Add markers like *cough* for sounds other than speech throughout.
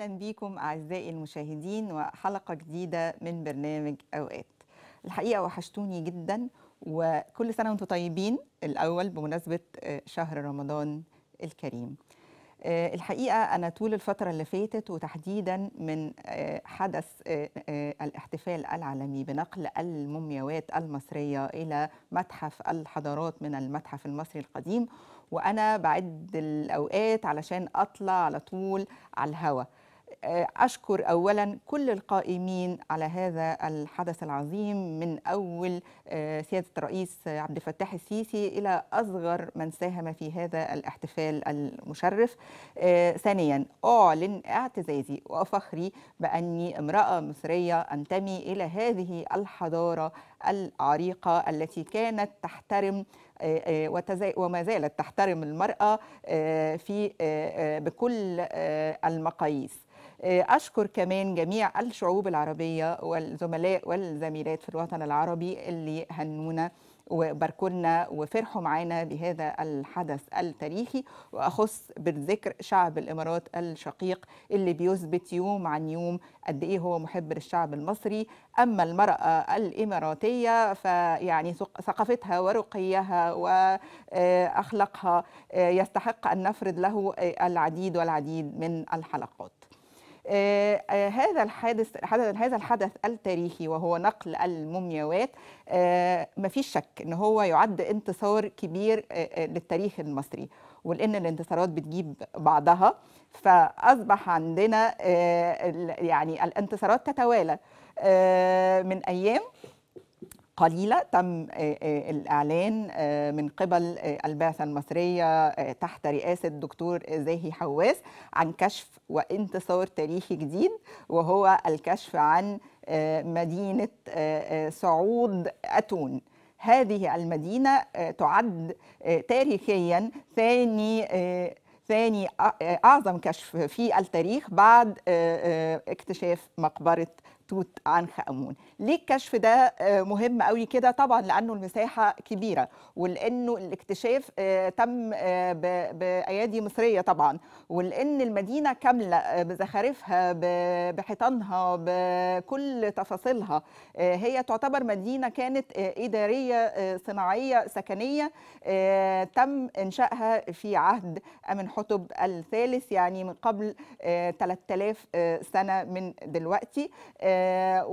اهلا بيكم اعزائي المشاهدين وحلقه جديده من برنامج اوقات الحقيقه وحشتوني جدا وكل سنه وانتم طيبين الاول بمناسبه آه، شهر رمضان الكريم آه، الحقيقه انا طول الفتره اللي فاتت وتحديدا من آه، حدث الاحتفال العالمي بنقل المومياوات المصريه الى متحف الحضارات من المتحف المصري القديم وانا بعد الاوقات علشان اطلع على طول على الهواء آه، أشكر أولا كل القائمين على هذا الحدث العظيم من أول آه، سيادة الرئيس عبد الفتاح السيسي إلى أصغر من ساهم في هذا الاحتفال المشرف آه، ثانيا أعلن اعتزازي وفخري بأني امرأة مصرية أنتمي إلى هذه الحضارة العريقة التي كانت تحترم وما زالت تحترم المرأة في بكل المقاييس آه، أشكر كمان جميع الشعوب العربية والزملاء والزميلات في الوطن العربي اللي هنونا وباركونا وفرحوا معانا بهذا الحدث التاريخي واخص بالذكر شعب الامارات الشقيق اللي بيثبت يوم عن يوم قد ايه هو محب للشعب المصري اما المراه الاماراتيه فيعني ثقافتها ورقيها واخلاقها آه، يستحق ان نفرد له آه، العديد والعديد من الحلقات آه، آه، هذا الحادث هذا الحدث التاريخي وهو نقل المومياوات آه، مفيش شك ان هو يعد انتصار كبير للتاريخ المصري ولان الانتصارات بتجيب بعضها فاصبح عندنا يعني الانتصارات تتوالى من ايام قليلة تم آه، آه، الإعلان آه، من قبل البعثة المصرية تحت رئاسة الدكتور زاهي حواس عن كشف وانتصار تاريخي جديد وهو الكشف عن مدينة صعود أتون هذه المدينة تعد تاريخيا ثاني ثاني أعظم كشف في التاريخ بعد اكتشاف مقبرة توت عنخ امون ليه الكشف ده آه، مهم قوي كده طبعا لانه المساحه كبيره ولانه الاكتشاف آه، تم آه، بايادي مصريه طبعا ولان المدينه كامله بزخارفها بحيطانها بكل تفاصيلها هي تعتبر مدينه كانت اداريه صناعيه سكنيه تم انشائها في عهد امن حتب الثالث يعني من قبل 3000 سنه من دلوقتي آه،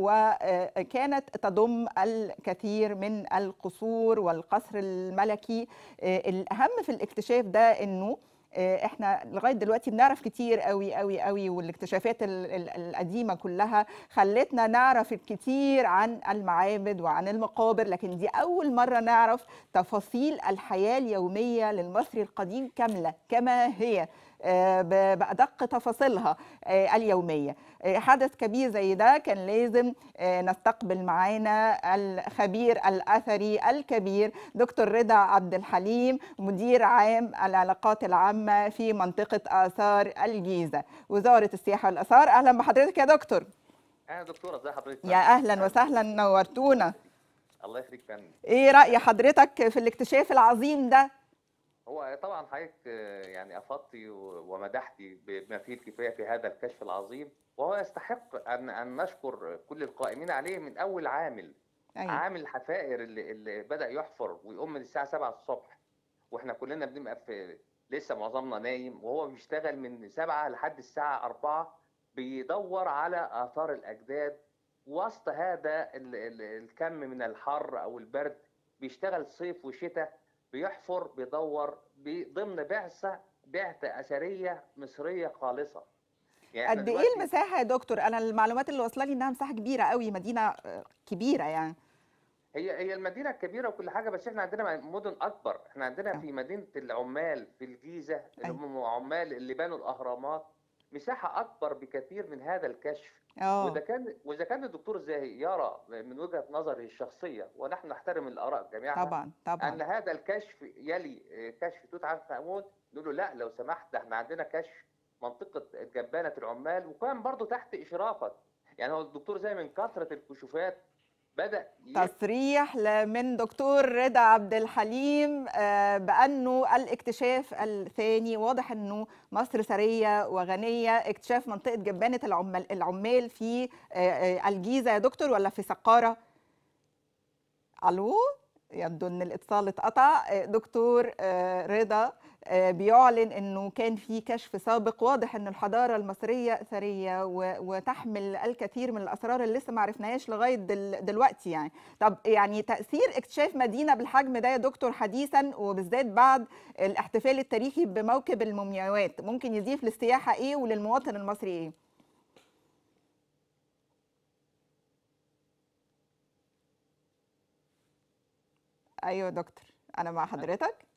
وكانت تضم الكثير من القصور والقصر الملكي آه، الأهم في الاكتشاف ده أنه آه، احنا لغايه دلوقتي بنعرف كتير قوي قوي قوي والاكتشافات القديمه كلها خلتنا نعرف الكتير عن المعابد وعن المقابر لكن دي اول مره نعرف تفاصيل الحياه اليوميه للمصري القديم كامله كما هي آه، بأدق تفاصيلها آه، اليومية آه، حدث كبير زي ده كان لازم نستقبل معانا الخبير الأثري الكبير دكتور رضا عبد الحليم مدير عام العلاقات العامة في منطقة آثار الجيزة وزارة السياحة والآثار أهلا بحضرتك يا دكتور أهلا دكتورة ازي حضرتك يا أهلا وسهلا نورتونا الله يخليك فندم ايه راي حضرتك في الاكتشاف العظيم ده هو طبعا حضرتك يعني افضتي ومدحتي بما فيه الكفايه في هذا الكشف العظيم وهو يستحق ان ان نشكر كل القائمين عليه من اول عامل أيوة. عامل الحفائر اللي, اللي بدا يحفر ويقوم من الساعه 7 الصبح واحنا كلنا بنبقى في لسه معظمنا نايم وهو بيشتغل من 7 لحد الساعه 4 بيدور على اثار الاجداد وسط هذا الكم من الحر او البرد بيشتغل صيف وشتاء بيحفر بيدور ضمن بعثه بعثه اثريه مصريه خالصه يعني قد ايه المساحه يا دكتور انا المعلومات اللي واصله لي انها مساحه كبيره قوي مدينه آه، كبيره يعني هي هي المدينه الكبيره وكل حاجه بس احنا عندنا مدن اكبر احنا عندنا أه. في مدينه العمال في الجيزه اللي أيوة. هم عمال اللي بنوا الاهرامات مساحه اكبر بكثير من هذا الكشف آه. واذا كان واذا كان الدكتور زاهي يرى من وجهه نظره الشخصيه ونحن نحترم الاراء جميعا طبعا طبعا ان هذا الكشف يلي كشف توت عنخ امون نقول له لا لو سمحت احنا عندنا كشف منطقه جبانه العمال وكان برضه تحت اشرافك يعني هو الدكتور زي من كثره الكشوفات بدا تصريح من دكتور رضا عبد الحليم آه، بانه الاكتشاف الثاني واضح انه مصر ثريه وغنيه اكتشاف منطقه جبانه العمال العمال في آه، آه، الجيزه يا دكتور ولا في سقاره الو يبدو ان الاتصال اتقطع آه، دكتور آه، رضا آه، بيعلن انه كان في كشف سابق واضح ان الحضاره المصريه ثريه وتحمل الكثير من الاسرار اللي لسه ما عرفناهاش لغايه دلوقتي يعني طب يعني تاثير اكتشاف مدينه بالحجم ده يا دكتور حديثا وبالذات بعد الاحتفال التاريخي بموكب المومياوات ممكن يضيف للسياحه ايه وللمواطن المصري ايه ايوه دكتور انا مع حضرتك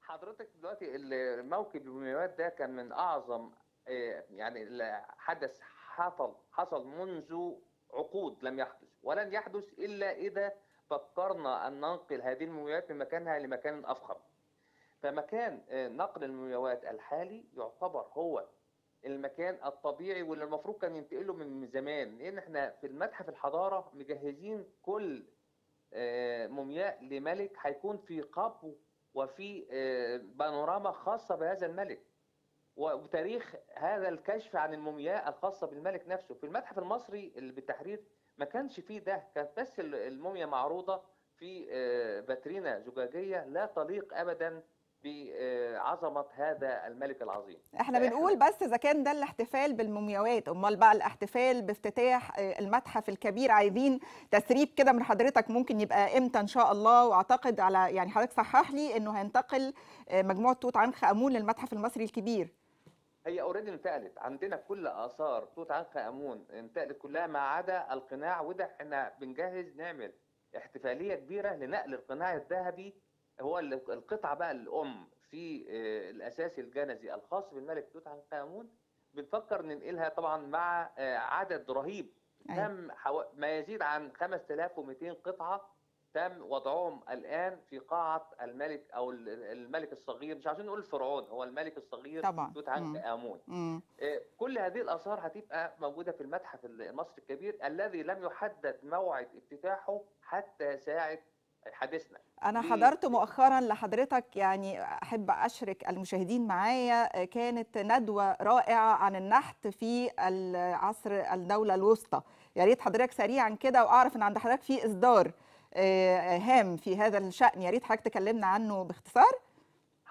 حضرتك دلوقتي الموكب المومياوات ده كان من اعظم آه، يعني حدث حصل حصل منذ عقود لم يحدث ولن يحدث الا اذا فكرنا ان ننقل هذه المومياوات من مكانها لمكان افخم فمكان آه، نقل المومياوات الحالي يعتبر هو المكان الطبيعي واللي المفروض كان ينتقله من زمان لان احنا في المتحف الحضاره مجهزين كل آه، مومياء لملك هيكون في قبو وفي آه، بانوراما خاصة بهذا الملك وتاريخ هذا الكشف عن المومياء الخاصة بالملك نفسه في المتحف المصري اللي بالتحرير ما كانش فيه ده كانت بس المومياء معروضة في آه، باترينا زجاجية لا تليق أبدا بعظمه هذا الملك العظيم احنا بنقول بس اذا كان ده الاحتفال بالمومياوات امال بقى الاحتفال بافتتاح آه، المتحف الكبير عايزين تسريب كده من حضرتك ممكن يبقى امتى ان شاء الله واعتقد على يعني حضرتك صحح لي انه هينتقل آه، مجموعه توت عنخ امون للمتحف المصري الكبير هي اوريدي انتقلت عندنا كل اثار توت عنخ امون انتقلت كلها ما عدا القناع وده احنا بنجهز نعمل احتفاليه كبيره لنقل القناع الذهبي هو القطعه بقى الام في آه، الاساس الجنزي الخاص بالملك توت عنخ امون بنفكر ننقلها طبعا مع آه، عدد رهيب أيوة. تم حو... ما يزيد عن 5200 قطعه تم وضعهم الان في قاعه الملك او الملك الصغير مش عشان نقول الفرعون هو الملك الصغير طبعا توت عنخ امون آه، كل هذه الاثار هتبقى موجوده في المتحف المصري الكبير الذي لم يحدد موعد افتتاحه حتى ساعه حديثنا انا حضرت مؤخرا لحضرتك يعني احب اشرك المشاهدين معايا كانت ندوه رائعه عن النحت في عصر الدوله الوسطى يا ريت حضرتك سريعا كده واعرف ان عند حضرتك في اصدار آه، هام في هذا الشان يا ريت حضرتك تكلمنا عنه باختصار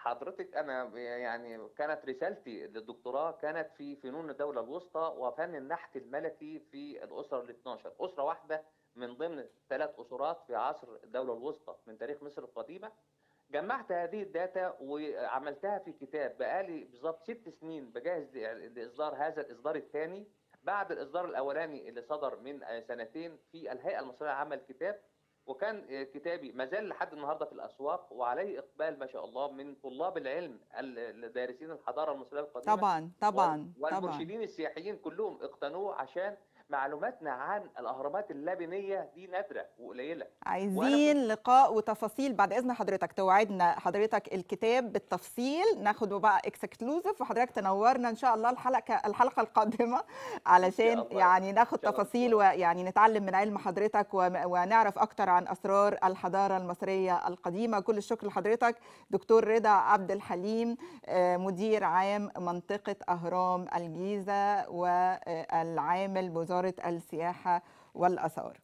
حضرتك انا يعني كانت رسالتي للدكتوراه كانت في فنون الدوله الوسطى وفن النحت الملكي في الاسره ال 12 اسره واحده من ضمن ثلاث اسرات في عصر الدوله الوسطى من تاريخ مصر القديمه جمعت هذه الداتا وعملتها في كتاب بقالي بالظبط ست سنين بجهز لاصدار هذا الاصدار الثاني بعد الاصدار الاولاني اللي صدر من سنتين في الهيئه المصريه العامه للكتاب وكان كتابي ما زال لحد النهارده في الاسواق وعليه اقبال ما شاء الله من طلاب العلم دارسين الحضاره المصريه القديمه طبعا طبعا والمرشدين طبعا. السياحيين كلهم اقتنوه عشان معلوماتنا عن الاهرامات اللبنيه دي نادره وقليله عايزين وأنا... لقاء وتفاصيل بعد اذن حضرتك توعدنا حضرتك الكتاب بالتفصيل ناخده بقى اكسكلوزيف وحضرتك تنورنا ان شاء الله الحلقه الحلقه القادمه *laughs* علشان يعني ناخد تفاصيل ويعني نتعلم من علم حضرتك ونعرف اكتر عن اسرار الحضاره المصريه القديمه كل الشكر لحضرتك دكتور رضا عبد الحليم آه، مدير عام منطقه اهرام الجيزه والعامل بوزاره وزاره السياحه والاثار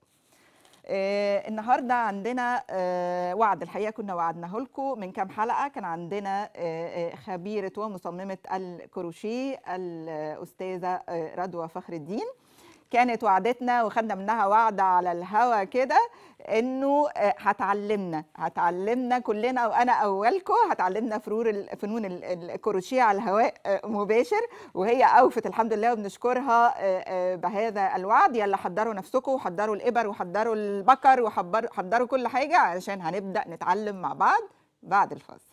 آه النهارده عندنا آه وعد الحقيقه كنا وعدناه لكم من كام حلقه كان عندنا آه, آه، خبيره ومصممه الكروشيه الاستاذه آه ردوى فخر الدين كانت وعدتنا وخدنا منها وعد على الهوا كده انه آه، هتعلمنا هتعلمنا كلنا وانا اولكم هتعلمنا فرور فنون الكروشيه على الهواء آه، مباشر وهي اوفت الحمد لله وبنشكرها آه، بهذا الوعد يلا حضروا نفسكم وحضروا الابر وحضروا البكر وحضروا كل حاجه علشان هنبدا نتعلم مع بعض بعد الفاصل